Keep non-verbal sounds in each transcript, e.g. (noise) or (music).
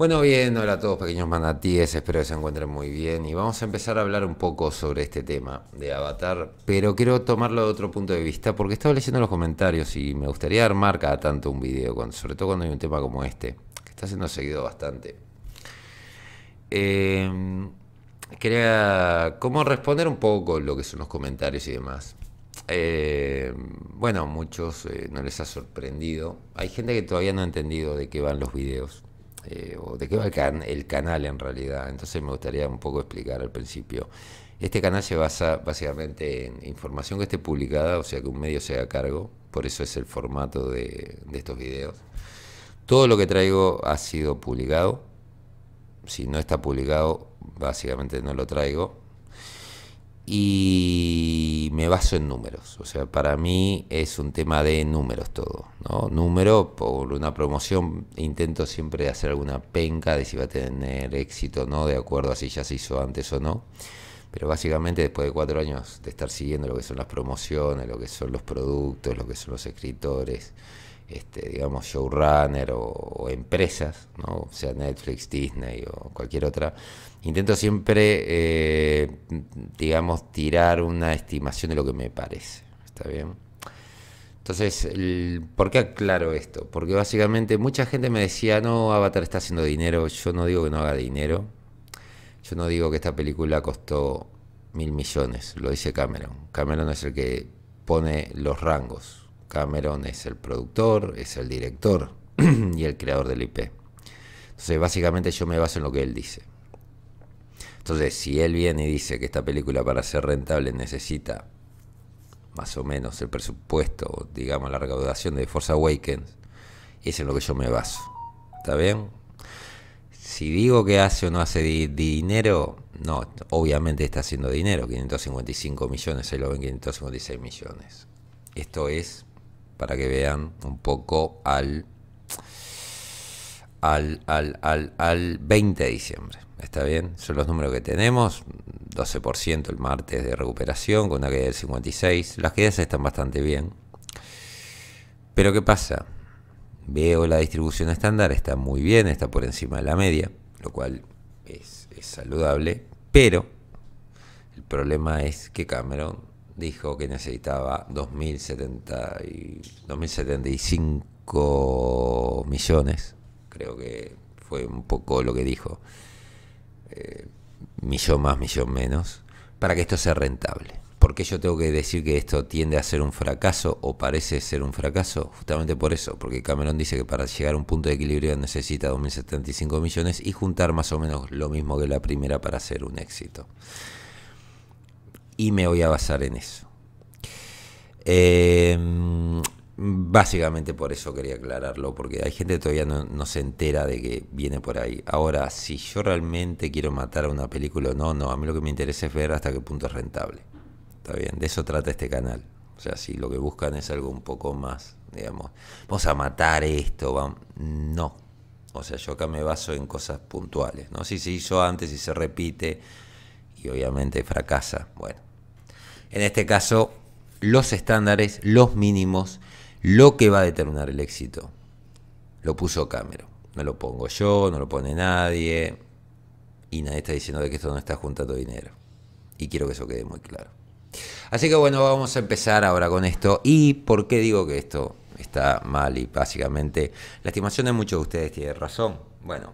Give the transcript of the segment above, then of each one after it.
Bueno, bien, hola a todos pequeños manatíes, espero que se encuentren muy bien y vamos a empezar a hablar un poco sobre este tema de Avatar, pero quiero tomarlo de otro punto de vista porque estaba leyendo los comentarios y me gustaría armar cada tanto un video, sobre todo cuando hay un tema como este, que está siendo seguido bastante. Em, quería cómo responder un poco lo que son los comentarios y demás. Em, bueno, bueno, muchos eh, no les ha sorprendido. Hay gente que todavía no ha entendido de qué van los videos. Eh, o de qué va el, canal en realidad. Entonces me gustaría un poco explicar al principio. Este canal se basa básicamente en información que esté publicada, o sea que un medio se haga cargo, por eso es el formato de, de estos videos. Todo lo que traigo ha sido publicado, si no está publicado básicamente no lo traigo, y me baso en números. O sea, para mí es un tema de números todo. ¿no? Número, por una promoción, intento siempre hacer alguna penca de si va a tener éxito o no, de acuerdo a si ya se hizo antes o no. Pero básicamente después de cuatro años de estar siguiendo lo que son las promociones, lo que son los productos, lo que son los escritores, este, digamos, showrunner o, empresas, sea Netflix, Disney o cualquier otra, intento siempre, eh, digamos, tirar una estimación de lo que me parece. ¿Está bien? Entonces, el, ¿por qué aclaro esto? Porque básicamente mucha gente me decía, no, Avatar está haciendo dinero, yo no digo que no haga dinero, yo no digo que esta película costó mil millones, lo dice Cameron. Cameron es el que pone los rangos, Cameron es el productor, es el director (clears throat) y el creador del IP. Entonces, básicamente yo me baso en lo que él dice. Entonces, si él viene y dice que esta película para ser rentable necesita más o menos el presupuesto, digamos, la recaudación de Force Awakens, es en lo que yo me baso. ¿Está bien? Si digo que hace o no hace dinero, no, obviamente está haciendo dinero, 555 millones, ahí lo ven 556 millones. Esto es para que vean un poco al, al, al, 20 de diciembre. ¿Está bien? Son los números que tenemos. 12% el martes de recuperación con una caída del 56. Las caídas están bastante bien. Pero ¿qué pasa? Veo la distribución estándar, está muy bien, está por encima de la media, lo cual es, es saludable. Pero el problema es que Cameron dijo que necesitaba 2075 millones, creo que fue un poco lo que dijo, eh, millón más, millón menos, para que esto sea rentable. Porque yo tengo que decir que esto tiende a ser un fracaso o parece ser un fracaso? Justamente por eso, porque Cameron dice que para llegar a un punto de equilibrio necesita 2.075 millones y juntar más o menos lo mismo que la primera para ser un éxito y me voy a basar en eso. Em, básicamente por eso quería aclararlo, porque hay gente que todavía no, se entera de que viene por ahí. Ahora, si yo realmente quiero matar a una película o no, no, a mí lo que me interesa es ver hasta qué punto es rentable. Está bien, de eso trata este canal. O sea, si lo que buscan es algo un poco más, digamos, vamos a matar esto, no. O sea, yo acá me baso en cosas puntuales, ¿no? Si se hizo antes, y se repite y obviamente fracasa, bueno en este caso, los estándares, los mínimos, lo que va a determinar el éxito. Lo puso Cameron. No lo pongo yo, no lo pone nadie. Y nadie está diciendo de que esto no está juntando dinero. Y quiero que eso quede muy claro. Así que bueno, vamos a empezar ahora con esto. ¿Y por qué digo que esto está mal? Y básicamente, la estimación de muchos de ustedes tiene razón. Bueno,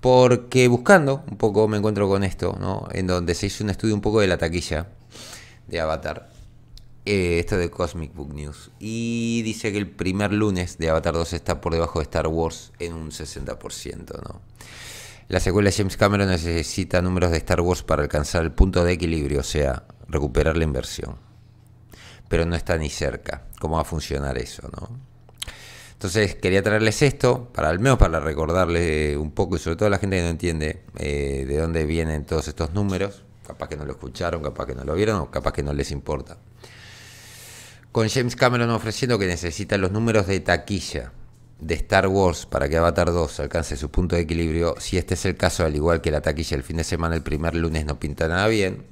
porque buscando un poco me encuentro con esto, ¿no? En donde se hizo un estudio un poco de la taquilla de Avatar. Eh, esto de Cosmic Book News. Y dice que el primer lunes de Avatar 2 está por debajo de Star Wars en un 60%, ¿no? La secuela de James Cameron necesita números de Star Wars para alcanzar el punto de equilibrio, o sea, recuperar la inversión. Pero no está ni cerca. ¿Cómo va a funcionar eso, no? Entonces quería traerles esto, para al menos para recordarles un poco y sobre todo a la gente que no entiende eh, de dónde vienen todos estos números Capaz que no lo escucharon, capaz que no lo vieron capaz que no les importa. Con James Cameron ofreciendo que necesita los números de taquilla de Star Wars para que Avatar 2 alcance su punto de equilibrio, si este es el caso, al igual que la taquilla el fin de semana, el primer lunes no pinta nada bien,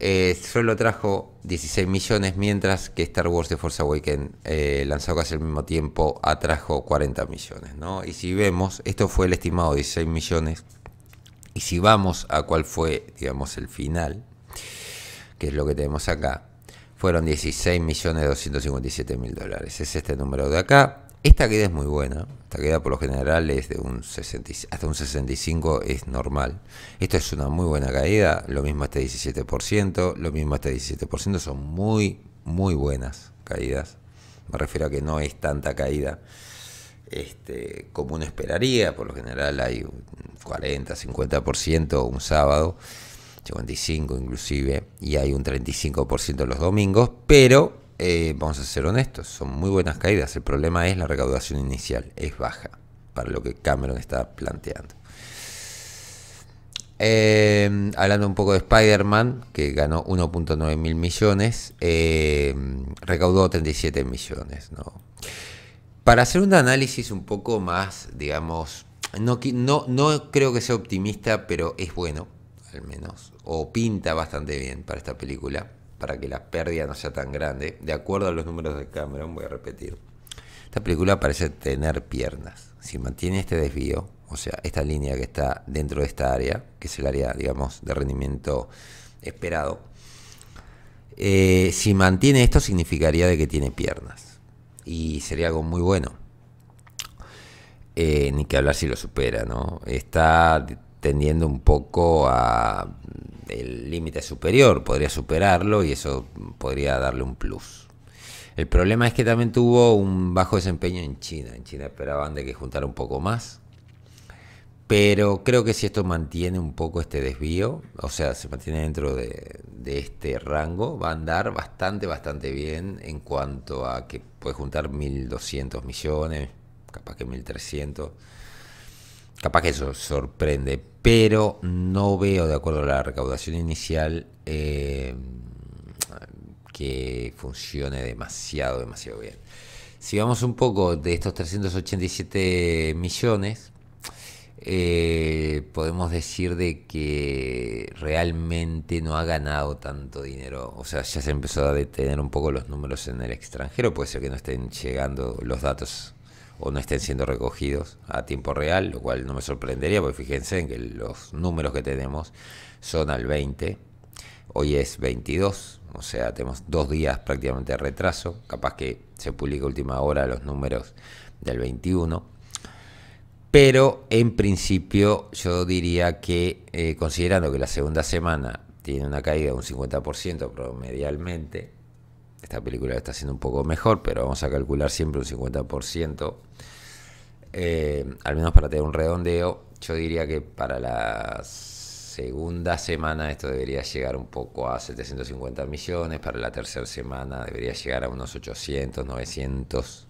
eh, solo atrajo 16 millones, mientras que Star Wars de Force Awaken eh, lanzado casi al mismo tiempo, atrajo 40 millones. Y si vemos, esto fue el estimado 16 millones y si vamos a cuál fue, digamos, el final, que es lo que tenemos acá, fueron 16.257.000 dólares. Es este número de acá. Esta caída es muy buena. Esta caída por lo general es de un 60, hasta un 65 es normal. Esto es una muy buena caída. Lo mismo este 17%. Lo mismo este 17%. Son muy, muy buenas caídas. Me refiero a que no es tanta caída este, como uno esperaría, por lo general hay un 40, 50% un sábado, 55 inclusive, y hay un 35% los domingos, pero eh, vamos a ser honestos, son muy buenas caídas, el problema es la recaudación inicial, es baja, para lo que Cameron está planteando. Eh, hablando un poco de Spider-Man, que ganó 1.9 mil millones, eh, recaudó 37 millones, ¿no? para hacer un análisis un poco más, digamos, no, no, no creo que sea optimista, pero es bueno, al menos, o pinta bastante bien para esta película, para que la pérdida no sea tan grande. De acuerdo a los números de Cameron, voy a repetir. Esta película parece tener piernas. Si mantiene este desvío, o sea, esta línea que está dentro de esta área, que es el área, digamos, de rendimiento esperado, eh, si mantiene esto significaría de que tiene piernas y sería algo muy bueno. Eh, ni que hablar si lo supera, ¿no? Está tendiendo un poco a mm, el límite superior, podría superarlo y eso podría darle un plus. El problema es que también tuvo un bajo desempeño en China. En China esperaban de que juntara un poco más pero creo que si esto mantiene un poco este desvío, o sea, se mantiene dentro de, este rango, va a andar bastante, bastante bien en cuanto a que puede juntar 1.200 millones, capaz que 1.300, capaz que eso sorprende, pero no veo, de acuerdo a la recaudación inicial, eh, que funcione demasiado, demasiado bien. Si vamos un poco de estos 387 millones, eh, podemos decir de que realmente no ha ganado tanto dinero. O sea, ya se empezó a detener un poco los números en el extranjero. Puede ser que no estén llegando los datos o no estén siendo recogidos a tiempo real, lo cual no me sorprendería, porque fíjense en que los números que tenemos son al 20, hoy es 22, o sea, tenemos dos días prácticamente de retraso, capaz que se publica última hora los números del 21, pero en principio yo diría que eh, considerando que la segunda semana tiene una caída de un 50% promedialmente, esta película está siendo un poco mejor, pero vamos a calcular siempre un 50%, eh, al menos para tener un redondeo, yo diría que para la segunda semana esto debería llegar un poco a 750 millones, para la tercera semana debería llegar a unos 800, 900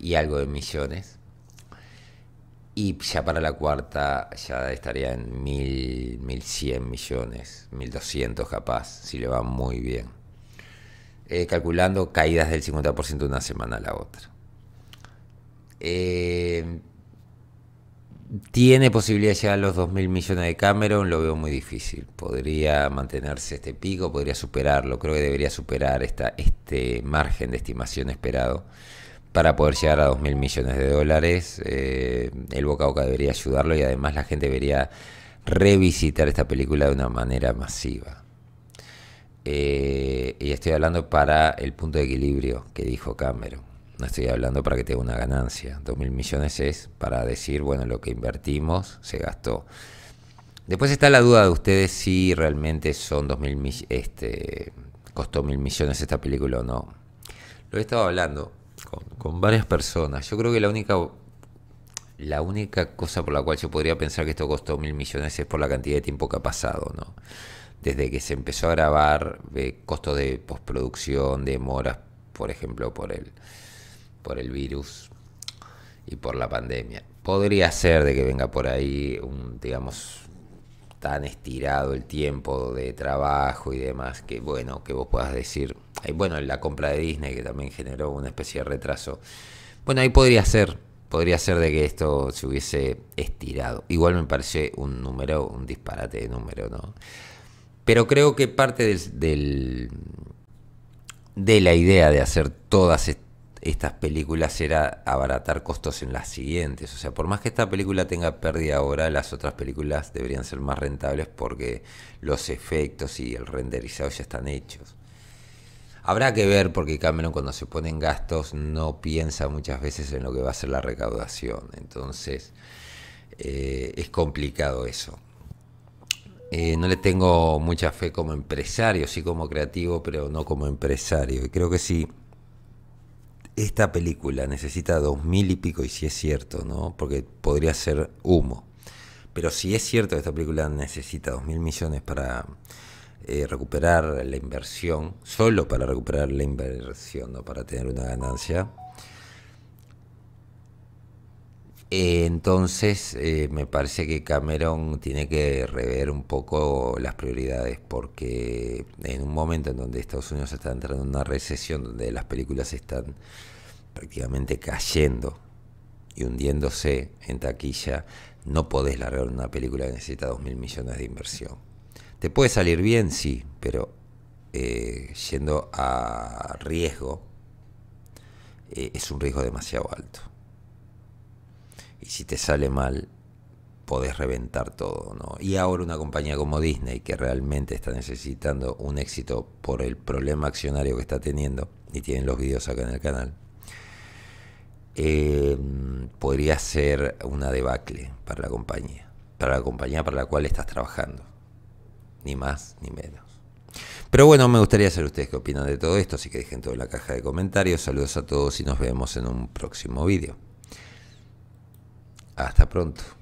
y algo de millones. Y ya para la cuarta ya estaría en mil, 1100 millones, 1200 capaz, si le va muy bien. Eh, calculando caídas del 50% de una semana a la otra. Eh, tiene posibilidad de llegar a los 2.000 millones de Cameron, lo veo muy difícil. Podría mantenerse este pico, podría superarlo, creo que debería superar esta, este margen de estimación esperado para poder llegar a 2.000 millones de dólares. Eh, el boca a boca debería ayudarlo y además la gente debería revisitar esta película de una manera masiva. Eh, y estoy hablando para el punto de equilibrio que dijo Cameron. No estoy hablando para que tenga una ganancia. 2.000 millones es para decir, bueno, lo que invertimos se gastó. Después está la duda de ustedes si realmente son 2.000 mil este, costó mil millones esta película o no. Lo he estado hablando con, varias personas. Yo creo que la única, la única cosa por la cual se podría pensar que esto costó mil millones es por la cantidad de tiempo que ha pasado, ¿no? Desde que se empezó a grabar, eh, costos de postproducción, demoras, por ejemplo, por el, por el virus y por la pandemia. Podría ser de que venga por ahí un, digamos, tan estirado el tiempo de trabajo y demás, que bueno, que vos puedas decir, y eh, bueno, la compra de Disney que también generó una especie de retraso. Bueno, ahí podría ser, podría ser de que esto se hubiese estirado. Igual me parece un número, un disparate de número, ¿no? Pero creo que parte del de la idea de hacer todas, estas películas era abaratar costos en las siguientes. O sea, por más que esta película tenga pérdida ahora, las otras películas deberían ser más rentables porque los efectos y el renderizado ya están hechos. Habrá que ver porque Cameron cuando se pone en gastos no piensa muchas veces en lo que va a ser la recaudación. Entonces eh, es complicado eso. Eh, no le tengo mucha fe como empresario, sí como creativo, pero no como empresario. Y creo que sí esta película necesita dos mil y pico, y si es cierto, ¿no? Porque podría ser humo. Pero si es cierto que esta película necesita dos mil millones para eh, recuperar la inversión, solo para recuperar la inversión, no para tener una ganancia, Eh, entonces, eh, me parece que Cameron tiene que rever un poco las prioridades, porque en un momento en donde Estados Unidos está entrando en una recesión, donde las películas están prácticamente cayendo y hundiéndose en taquilla, no podés largar una película que necesita dos mil millones de inversión. Te puede salir bien, sí, pero eh, yendo a riesgo, es un riesgo demasiado alto. Y si te sale mal, podés reventar todo, ¿no? Y ahora una compañía como Disney, que realmente está necesitando un éxito por el problema accionario que está teniendo, y tienen los videos acá en el canal, em, podría ser una debacle para la compañía, para la compañía para la cual estás trabajando, ni más ni menos. Pero bueno, me gustaría saber ustedes qué opinan de todo esto, así que dejen todo en la caja de comentarios. Saludos a todos y nos vemos en un próximo vídeo. Hasta pronto.